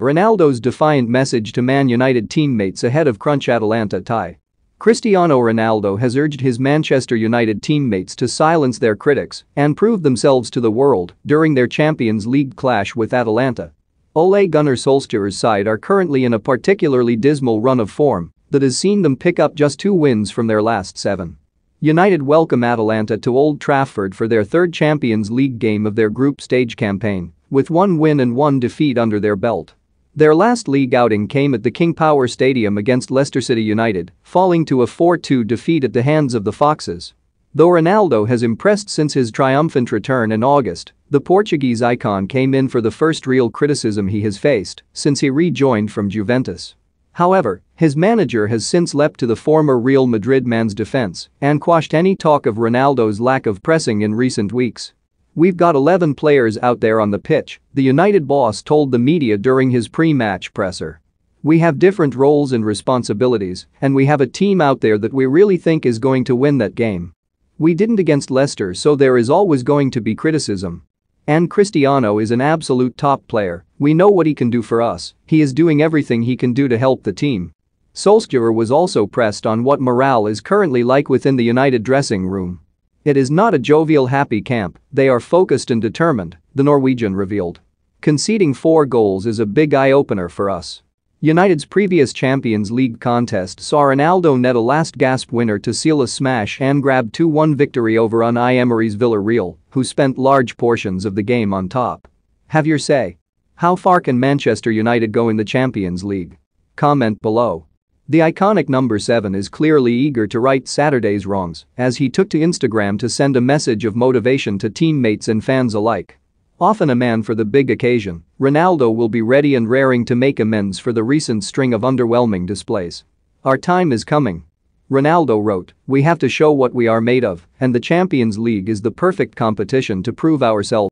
Ronaldo's defiant message to Man United teammates ahead of crunch Atalanta tie. Cristiano Ronaldo has urged his Manchester United teammates to silence their critics and prove themselves to the world during their Champions League clash with Atalanta. Ole Gunnar Solskjaer's side are currently in a particularly dismal run of form that has seen them pick up just two wins from their last seven. United welcome Atalanta to Old Trafford for their third Champions League game of their group stage campaign, with one win and one defeat under their belt. Their last league outing came at the King Power Stadium against Leicester City United, falling to a 4-2 defeat at the hands of the Foxes. Though Ronaldo has impressed since his triumphant return in August, the Portuguese icon came in for the first real criticism he has faced since he rejoined from Juventus. However, his manager has since leapt to the former Real Madrid man's defense and quashed any talk of Ronaldo's lack of pressing in recent weeks. We've got 11 players out there on the pitch, the United boss told the media during his pre-match presser. We have different roles and responsibilities, and we have a team out there that we really think is going to win that game. We didn't against Leicester so there is always going to be criticism. And Cristiano is an absolute top player, we know what he can do for us, he is doing everything he can do to help the team. Solskjaer was also pressed on what morale is currently like within the United dressing room. It is not a jovial happy camp, they are focused and determined, the Norwegian revealed. Conceding four goals is a big eye-opener for us. United's previous Champions League contest saw Ronaldo net a last-gasp winner to seal a smash and grab 2-1 victory over Unai Emery's Villarreal, who spent large portions of the game on top. Have your say. How far can Manchester United go in the Champions League? Comment below. The iconic number 7 is clearly eager to right Saturday's wrongs as he took to Instagram to send a message of motivation to teammates and fans alike. Often a man for the big occasion, Ronaldo will be ready and raring to make amends for the recent string of underwhelming displays. Our time is coming. Ronaldo wrote, We have to show what we are made of, and the Champions League is the perfect competition to prove ourselves.